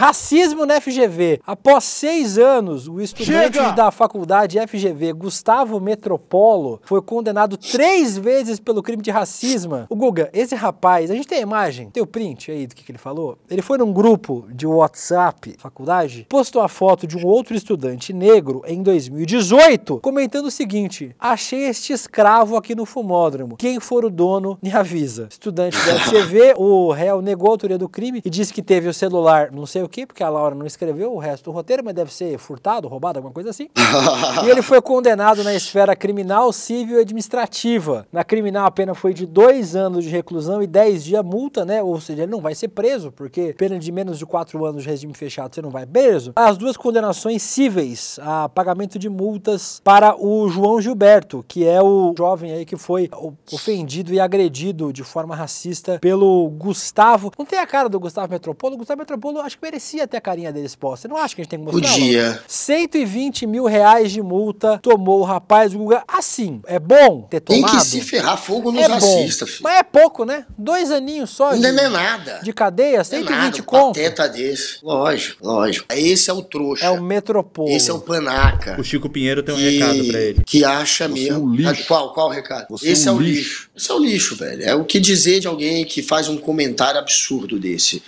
Racismo na FGV. Após seis anos, o estudante Chega! da faculdade FGV, Gustavo Metropolo, foi condenado três vezes pelo crime de racismo. O Guga, esse rapaz, a gente tem a imagem, tem o print aí do que, que ele falou? Ele foi num grupo de WhatsApp, faculdade, postou a foto de um outro estudante negro em 2018, comentando o seguinte: achei este escravo aqui no fumódromo. Quem for o dono, me avisa. Estudante da FGV, o réu negou a autoria do crime e disse que teve o celular, não sei o quê, porque a Laura não escreveu o resto do roteiro, mas deve ser furtado, roubado, alguma coisa assim. e ele foi condenado na esfera criminal, civil e administrativa. Na criminal, a pena foi de dois anos de reclusão e dez dias multa, né? Ou seja, ele não vai ser preso, porque pena de menos de quatro anos de regime fechado, você não vai preso. As duas condenações cíveis a pagamento de multas para o João Gilberto, que é o jovem aí que foi ofendido e agredido de forma racista pelo Gustavo. Não tem a cara do Gustavo Metropolo? O Gustavo Metropolo acho que merecia merecia ter a carinha deles posta. Você não acha que a gente tem que mostrar? Podia. Ela? 120 mil reais de multa tomou o rapaz Guga. Assim, é bom ter tomado? Tem que se ferrar fogo nos é racistas, filho. Mas é pouco, né? Dois aninhos só. Não, não é nada. De cadeia, 120 não é nada, um conto. desse. Lógico, lógico. Esse é o trouxa. É o metropolo. Esse é o panaca. O Chico Pinheiro tem um recado pra ele. Que acha Você mesmo. É um lixo. Qual, qual o recado? Você é Esse é, um é o lixo. lixo. Esse é o lixo, velho. É o que dizer de alguém que faz um comentário absurdo desse.